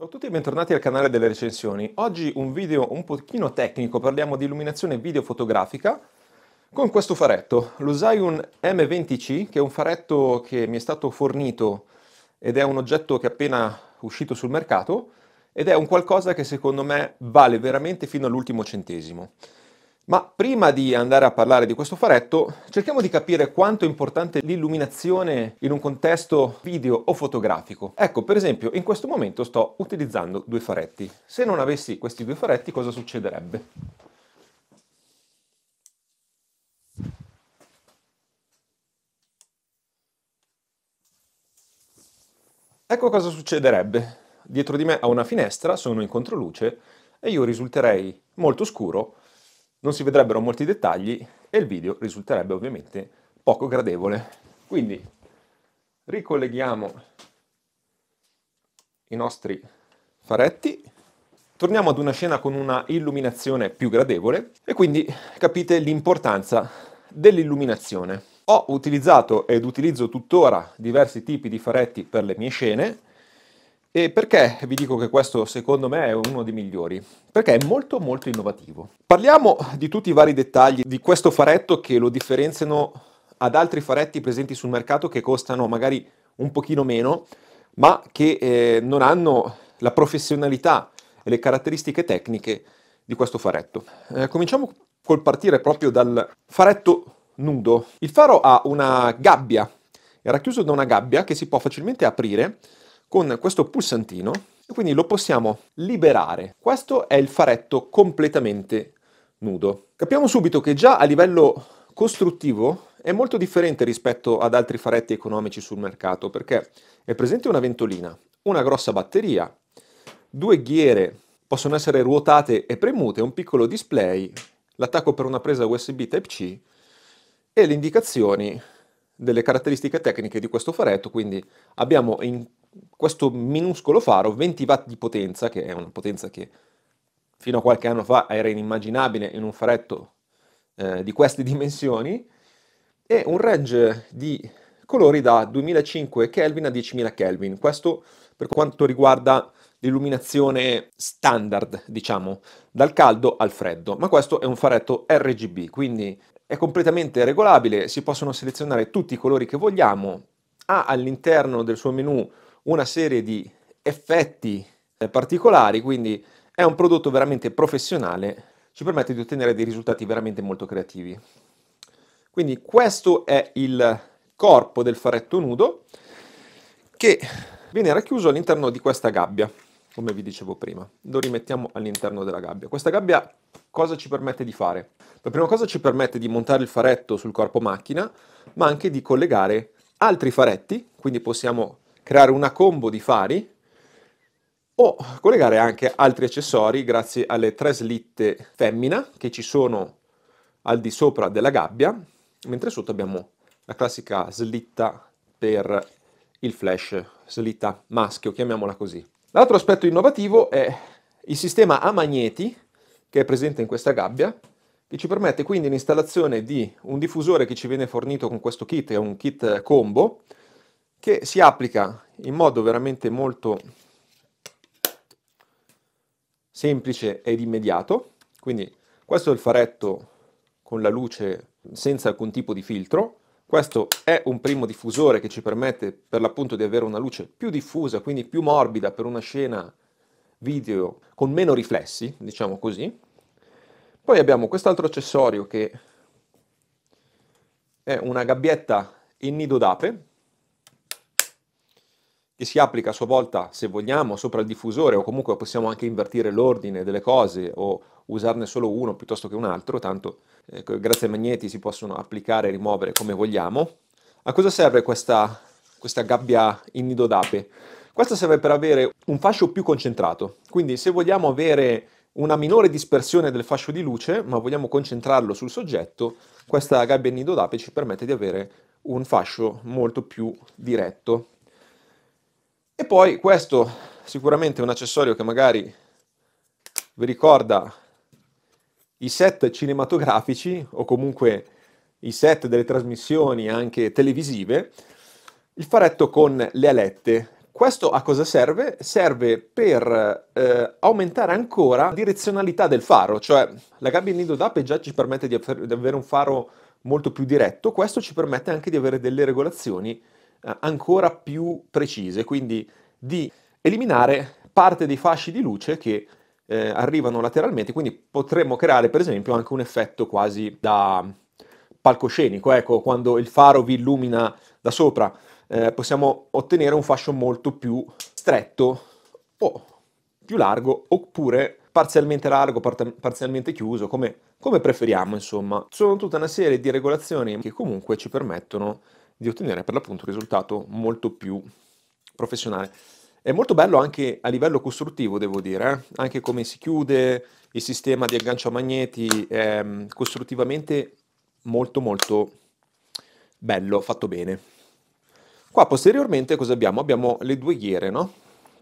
Ciao a tutti e bentornati al canale delle recensioni. Oggi un video un pochino tecnico, parliamo di illuminazione videofotografica con questo faretto. Lo Zion M20C, che è un faretto che mi è stato fornito ed è un oggetto che è appena uscito sul mercato ed è un qualcosa che secondo me vale veramente fino all'ultimo centesimo. Ma prima di andare a parlare di questo faretto, cerchiamo di capire quanto è importante l'illuminazione in un contesto video o fotografico. Ecco, per esempio, in questo momento sto utilizzando due faretti. Se non avessi questi due faretti, cosa succederebbe? Ecco cosa succederebbe. Dietro di me ho una finestra, sono in controluce e io risulterei molto scuro non si vedrebbero molti dettagli e il video risulterebbe ovviamente poco gradevole. Quindi ricolleghiamo i nostri faretti, torniamo ad una scena con una illuminazione più gradevole e quindi capite l'importanza dell'illuminazione. Ho utilizzato ed utilizzo tuttora diversi tipi di faretti per le mie scene, e perché vi dico che questo secondo me è uno dei migliori? Perché è molto molto innovativo. Parliamo di tutti i vari dettagli di questo faretto che lo differenziano ad altri faretti presenti sul mercato che costano magari un pochino meno, ma che eh, non hanno la professionalità e le caratteristiche tecniche di questo faretto. Eh, cominciamo col partire proprio dal faretto nudo. Il faro ha una gabbia, è racchiuso da una gabbia che si può facilmente aprire con questo pulsantino e quindi lo possiamo liberare. Questo è il faretto completamente nudo. Capiamo subito che già a livello costruttivo è molto differente rispetto ad altri faretti economici sul mercato perché è presente una ventolina, una grossa batteria, due ghiere possono essere ruotate e premute, un piccolo display, l'attacco per una presa USB Type-C e le indicazioni delle caratteristiche tecniche di questo faretto, quindi abbiamo in questo minuscolo faro, 20 watt di potenza, che è una potenza che fino a qualche anno fa era inimmaginabile in un faretto eh, di queste dimensioni, e un range di colori da 2005 Kelvin a 10.000 Kelvin. Questo per quanto riguarda l'illuminazione standard, diciamo, dal caldo al freddo, ma questo è un faretto RGB, quindi è completamente regolabile, si possono selezionare tutti i colori che vogliamo, ha all'interno del suo menu una serie di effetti eh, particolari, quindi è un prodotto veramente professionale, ci permette di ottenere dei risultati veramente molto creativi. Quindi questo è il corpo del faretto nudo che viene racchiuso all'interno di questa gabbia, come vi dicevo prima. Lo rimettiamo all'interno della gabbia. Questa gabbia cosa ci permette di fare? La prima cosa ci permette di montare il faretto sul corpo macchina, ma anche di collegare altri faretti, quindi possiamo creare una combo di fari o collegare anche altri accessori grazie alle tre slitte femmina che ci sono al di sopra della gabbia, mentre sotto abbiamo la classica slitta per il flash, slitta maschio, chiamiamola così. L'altro aspetto innovativo è il sistema a magneti che è presente in questa gabbia, che ci permette quindi l'installazione di un diffusore che ci viene fornito con questo kit, è un kit combo, che si applica in modo veramente molto semplice ed immediato. Quindi questo è il faretto con la luce senza alcun tipo di filtro. Questo è un primo diffusore che ci permette per l'appunto di avere una luce più diffusa, quindi più morbida per una scena video con meno riflessi, diciamo così. Poi abbiamo quest'altro accessorio che è una gabbietta in nido d'ape, che si applica a sua volta, se vogliamo, sopra il diffusore o comunque possiamo anche invertire l'ordine delle cose o usarne solo uno piuttosto che un altro, tanto eh, grazie ai magneti si possono applicare e rimuovere come vogliamo. A cosa serve questa, questa gabbia in nido d'ape? Questa serve per avere un fascio più concentrato, quindi se vogliamo avere una minore dispersione del fascio di luce, ma vogliamo concentrarlo sul soggetto, questa gabbia in nido d'ape ci permette di avere un fascio molto più diretto. E poi questo sicuramente è un accessorio che magari vi ricorda i set cinematografici o comunque i set delle trasmissioni anche televisive, il faretto con le alette. Questo a cosa serve? Serve per eh, aumentare ancora la direzionalità del faro, cioè la gabbia nido d'ape già ci permette di, di avere un faro molto più diretto, questo ci permette anche di avere delle regolazioni eh, ancora più precise, quindi di eliminare parte dei fasci di luce che eh, arrivano lateralmente, quindi potremmo creare per esempio anche un effetto quasi da palcoscenico, ecco, quando il faro vi illumina da sopra, eh, possiamo ottenere un fascio molto più stretto o più largo oppure parzialmente largo, parzialmente chiuso, come, come preferiamo, insomma. Sono tutta una serie di regolazioni che comunque ci permettono di ottenere per l'appunto un risultato molto più professionale. È molto bello anche a livello costruttivo, devo dire, eh? anche come si chiude il sistema di aggancio agganciamagneti, ehm, mm, costruttivamente molto molto bello, fatto bene. Qua posteriormente cosa abbiamo? Abbiamo le due ghiere, no?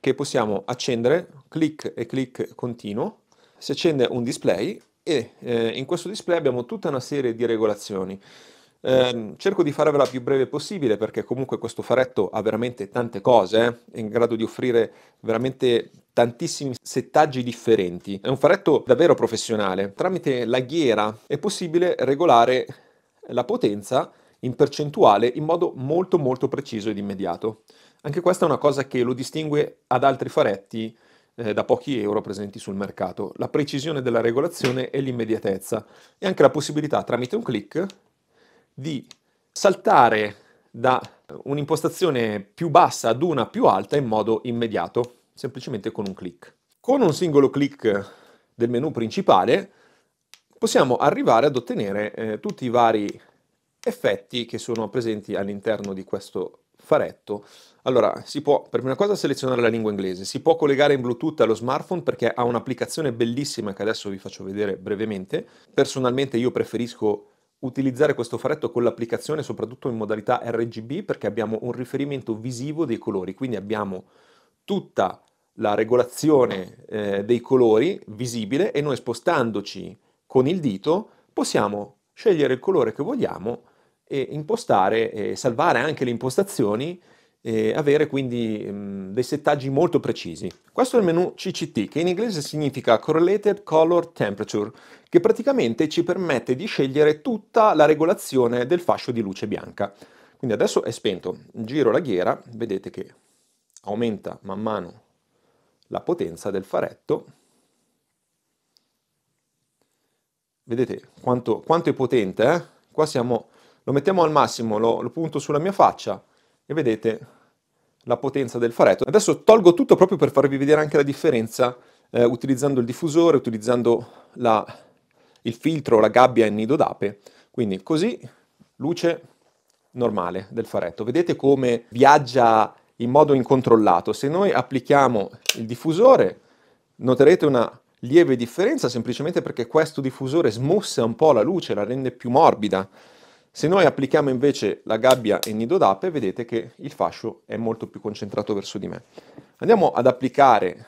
Che possiamo accendere, clic e clic continuo, si accende un display e eh, in questo display abbiamo tutta una serie di regolazioni. Eh, cerco di farvela più breve possibile perché comunque questo faretto ha veramente tante cose, eh? è in grado di offrire veramente tantissimi settaggi differenti. È un faretto davvero professionale. Tramite la ghiera è possibile regolare la potenza in percentuale in modo molto molto preciso ed immediato. Anche questa è una cosa che lo distingue ad altri faretti eh, da pochi euro presenti sul mercato, la precisione della regolazione e l'immediatezza e anche la possibilità tramite un click di saltare da un'impostazione più bassa ad una più alta in modo immediato, semplicemente con un clic. Con un singolo clic del menu principale possiamo arrivare ad ottenere eh, tutti i vari effetti che sono presenti all'interno di questo faretto. Allora, si può per prima cosa selezionare la lingua inglese, si può collegare in Bluetooth allo smartphone perché ha un'applicazione bellissima che adesso vi faccio vedere brevemente. Personalmente io preferisco utilizzare questo faretto con l'applicazione soprattutto in modalità RGB perché abbiamo un riferimento visivo dei colori, quindi abbiamo tutta la regolazione eh, dei colori visibile e noi spostandoci con il dito possiamo scegliere il colore che vogliamo e impostare e salvare anche le impostazioni e avere quindi mh, mm, dei settaggi molto precisi. Questo è il menu CCT, che in inglese significa Correlated Color Temperature, che praticamente ci permette di scegliere tutta la regolazione del fascio di luce bianca. Quindi adesso è spento, giro la ghiera, vedete che aumenta man mano la potenza del faretto. Vedete quanto, quanto è potente, eh? Qua siamo, lo mettiamo al massimo, lo, lo punto sulla mia faccia e vedete la potenza del faretto. Adesso tolgo tutto proprio per farvi vedere anche la differenza eh, utilizzando il diffusore, utilizzando la, il filtro, la gabbia e il nido d'ape. Quindi così, luce normale del faretto. Vedete come viaggia in modo incontrollato. Se noi applichiamo il diffusore, noterete una lieve differenza semplicemente perché questo diffusore smussa un po' la luce, la rende più morbida. Se noi applichiamo invece la gabbia e il nido d'ape, vedete che il fascio è molto più concentrato verso di me. Andiamo ad applicare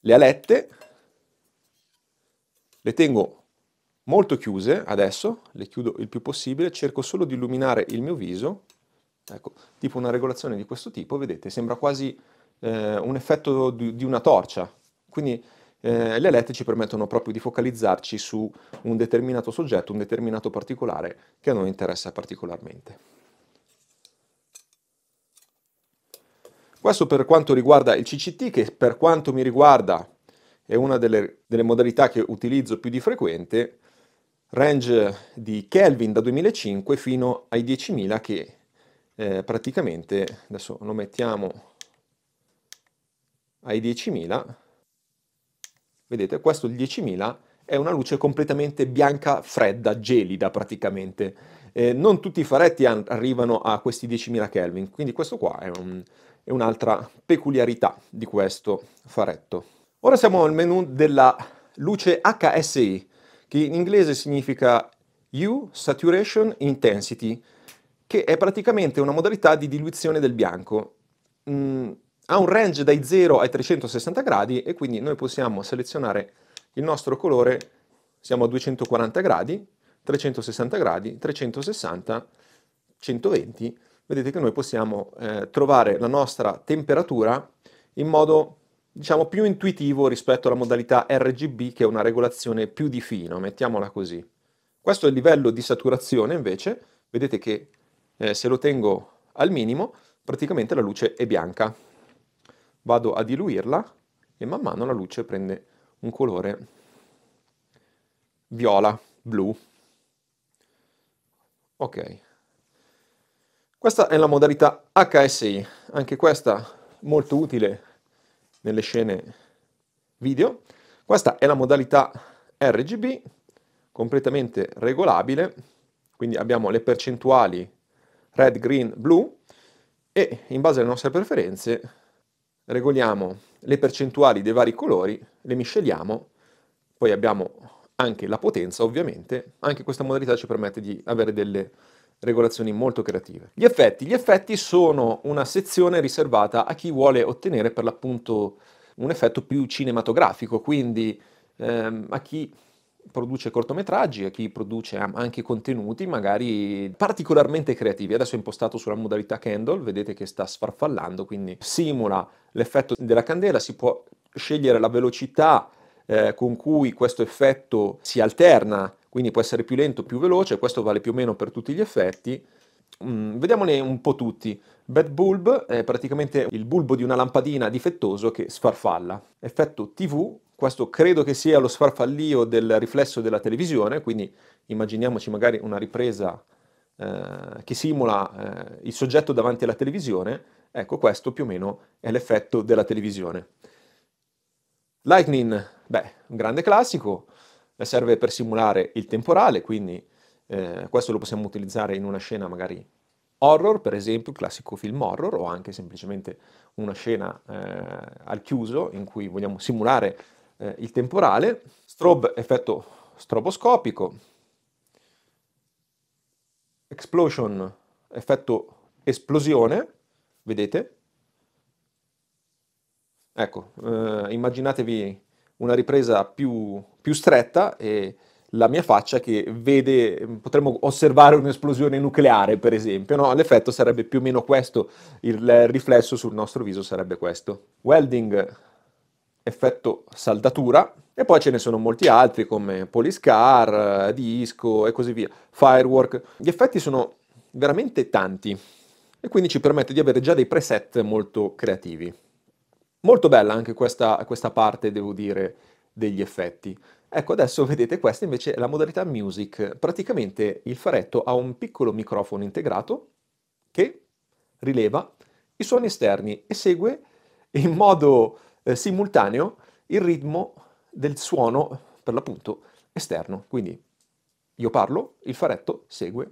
le alette, le tengo molto chiuse adesso, le chiudo il più possibile, cerco solo di illuminare il mio viso, ecco, tipo una regolazione di questo tipo, vedete, sembra quasi eh, un effetto di, di una torcia, quindi eh, le lette ci permettono proprio di focalizzarci su un determinato soggetto, un determinato particolare che a noi interessa particolarmente. Questo per quanto riguarda il CCT, che per quanto mi riguarda è una delle, delle modalità che utilizzo più di frequente, range di Kelvin da 2005 fino ai 10.000 che eh, praticamente, adesso lo mettiamo ai 10.000, Vedete, questo 10.000 è una luce completamente bianca, fredda, gelida praticamente. Eh, non tutti i faretti arrivano a questi 10.000 Kelvin, quindi questo qua è, un, è un'altra peculiarità di questo faretto. Ora siamo al menu della luce HSI, che in inglese significa U Saturation Intensity, che è praticamente una modalità di diluizione del bianco. Mm, ha un range dai 0 ai 360 gradi e quindi noi possiamo selezionare il nostro colore, siamo a 240 gradi, 360 gradi, 360, 120, vedete che noi possiamo eh, trovare la nostra temperatura in modo diciamo più intuitivo rispetto alla modalità RGB che è una regolazione più di fino, mettiamola così. Questo è il livello di saturazione invece, vedete che eh, se lo tengo al minimo praticamente la luce è bianca vado a diluirla e man mano la luce prende un colore viola, blu. Ok. Questa è la modalità HSI, anche questa molto utile nelle scene video. Questa è la modalità RGB, completamente regolabile, quindi abbiamo le percentuali red, green, blu e in base alle nostre preferenze regoliamo le percentuali dei vari colori, le misceliamo, poi abbiamo anche la potenza ovviamente, anche questa modalità ci permette di avere delle regolazioni molto creative. Gli effetti, gli effetti sono una sezione riservata a chi vuole ottenere per l'appunto un effetto più cinematografico, quindi ehm, a chi produce cortometraggi, a chi produce anche contenuti magari particolarmente creativi. Adesso è impostato sulla modalità candle, vedete che sta sfarfallando, quindi simula l'effetto della candela, si può scegliere la velocità eh, con cui questo effetto si alterna, quindi può essere più lento, più veloce, questo vale più o meno per tutti gli effetti. Mm, vediamone un po' tutti. Bad Bulb è praticamente il bulbo di una lampadina difettoso che sfarfalla. Effetto TV questo credo che sia lo sfarfallio del riflesso della televisione, quindi immaginiamoci magari una ripresa eh, che simula eh, il soggetto davanti alla televisione, ecco questo più o meno è l'effetto della televisione. Lightning, beh, un grande classico, eh, serve per simulare il temporale, quindi eh, questo lo possiamo utilizzare in una scena magari horror, per esempio, il classico film horror, o anche semplicemente una scena eh, al chiuso in cui vogliamo simulare eh, il temporale, strobe effetto stroboscopico, explosion effetto esplosione, vedete? Ecco, eh, immaginatevi una ripresa più, più, stretta e la mia faccia che vede, potremmo osservare un'esplosione nucleare per esempio, no? l'effetto sarebbe più o meno questo, il riflesso sul nostro viso sarebbe questo. Welding effetto saldatura e poi ce ne sono molti altri come poliscar, eh, disco e così via, firework. Gli effetti sono veramente tanti e quindi ci permette di avere già dei preset molto creativi. Molto bella anche questa, questa parte, devo dire, degli effetti. Ecco, adesso vedete questa invece è la modalità music. Praticamente il faretto ha un piccolo microfono integrato che rileva i suoni esterni e segue in modo eh, simultaneo il ritmo del suono, per l'appunto, esterno. Quindi io parlo, il faretto segue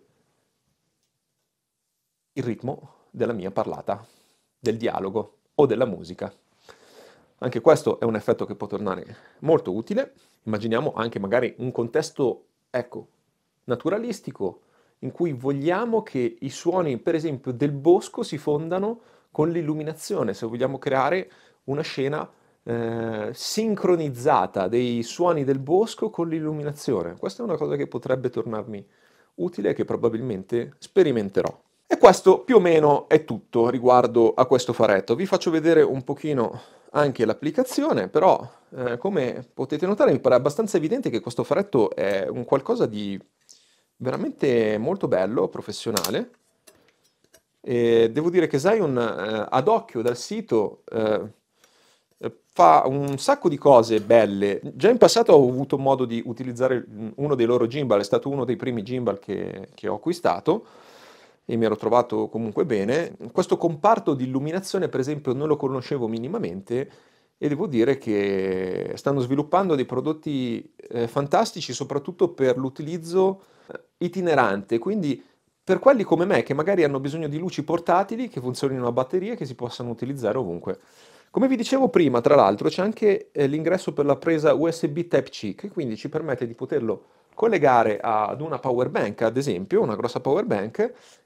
il ritmo della mia parlata, del dialogo o della musica. Anche questo è un effetto che può tornare molto utile. Immaginiamo anche magari un contesto, ecco, naturalistico, in cui vogliamo che i suoni, per esempio, del bosco si fondano con l'illuminazione, se vogliamo creare una scena eh, sincronizzata dei suoni del bosco con l'illuminazione. Questa è una cosa che potrebbe tornarmi utile e che probabilmente sperimenterò. E questo più o meno è tutto riguardo a questo faretto. Vi faccio vedere un pochino anche l'applicazione, però eh, come potete notare mi pare abbastanza evidente che questo faretto è un qualcosa di veramente molto bello, professionale. E devo dire che Zion eh, ad occhio dal sito eh, fa un sacco di cose belle. Già in passato ho avuto modo di utilizzare uno dei loro gimbal, è stato uno dei primi gimbal che, che ho acquistato e mi ero trovato comunque bene. Questo comparto di illuminazione, per esempio, non lo conoscevo minimamente e devo dire che stanno sviluppando dei prodotti eh, fantastici soprattutto per l'utilizzo eh, itinerante, quindi per quelli come me che magari hanno bisogno di luci portatili che funzionino a batterie e che si possano utilizzare ovunque. Come vi dicevo prima, tra l'altro, c'è anche eh, l'ingresso per la presa USB Type-C, che quindi ci permette di poterlo collegare ad una power bank, ad esempio, una grossa power bank,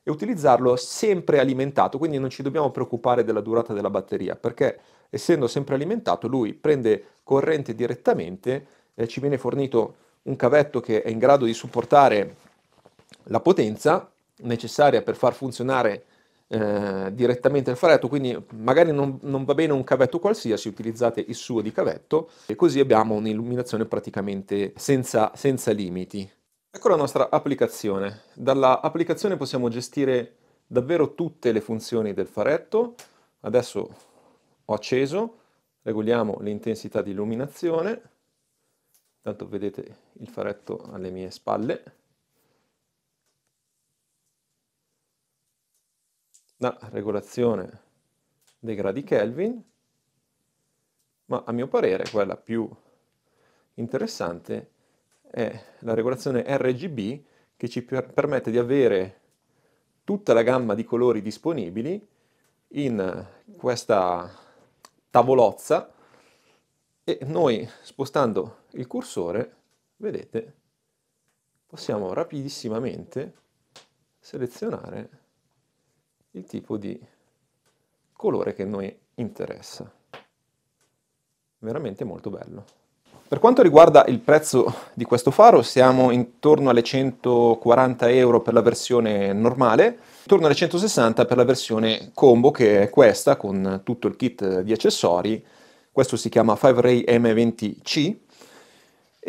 e utilizzarlo sempre alimentato, quindi non ci dobbiamo preoccupare della durata della batteria, perché essendo sempre alimentato lui prende corrente direttamente, eh, ci viene fornito un cavetto che è in grado di supportare la potenza necessaria per far funzionare eh, direttamente al faretto, quindi magari non, non, va bene un cavetto qualsiasi, utilizzate il suo di cavetto e così abbiamo un'illuminazione praticamente senza, senza limiti. Ecco la nostra applicazione. Dalla applicazione possiamo gestire davvero tutte le funzioni del faretto. Adesso ho acceso, regoliamo l'intensità di illuminazione, Intanto vedete il faretto alle mie spalle, la regolazione dei gradi Kelvin, ma a mio parere quella più interessante è la regolazione RGB che ci permette di avere tutta la gamma di colori disponibili in questa tavolozza e noi spostando il cursore, vedete, possiamo rapidissimamente selezionare il tipo di colore che noi interessa. Veramente molto bello. Per quanto riguarda il prezzo di questo faro, siamo intorno alle 140 euro per la versione normale, intorno alle 160 per la versione combo, che è questa, con tutto il kit di accessori. Questo si chiama 5Ray M20C,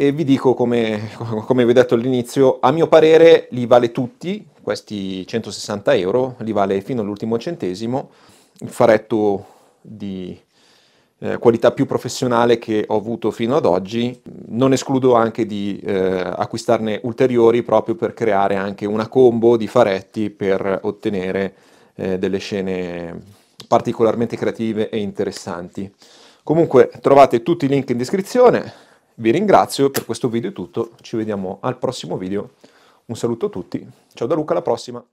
e vi dico come, come vi ho detto all'inizio, a mio parere li vale tutti, questi 160 euro, li vale fino all'ultimo centesimo, il faretto di eh, qualità più professionale che ho avuto fino ad oggi, non escludo anche di eh, acquistarne ulteriori proprio per creare anche una combo di faretti per ottenere eh, delle scene particolarmente creative e interessanti. Comunque trovate tutti i link in descrizione, vi ringrazio per questo video è tutto, ci vediamo al prossimo video. Un saluto a tutti, ciao da Luca, alla prossima!